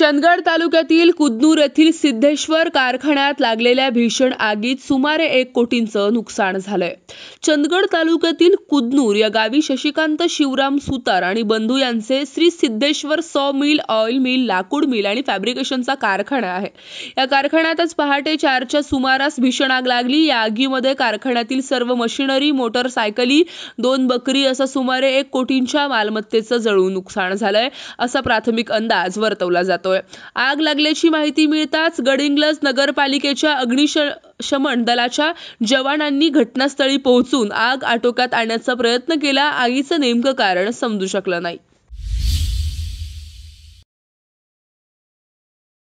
चंदगड तालुक्यातील कुदनूर येथील सिद्धेश्वर कारखान्यात लागलेल्या भीषण आगीत सुमारे एक कोटींचं नुकसान झालंय चंदगड तालुक्यातील कुदनूर या गावी शशिकांत शिवराम सुतार आणि बंधू यांचे Shri Siddheshwar saw mill oil mill लाकूड मिल आणि फॅब्रिकेशनचा कारखाना आहे या कारखान्यातच पहाटे चारच्या सुमारास भीषण आग लागली या आगीमध्ये कारखान्यातील सर्व मशिनरी मोटरसायकली दोन बकरी असं सुमारे एक कोटींच्या मालमत्तेचं जळून नुकसान झालंय असा प्राथमिक अंदाज वर्तवला जातो आग लागल्याची माहिती मिळताच गडिंग्लज नगरपालिकेच्या अग्निशमन दलाच्या जवानांनी घटनास्थळी पोहोचून आग आटोक्यात आणण्याचा प्रयत्न केला आगीचं नेमकं कारण समजू शकलं नाही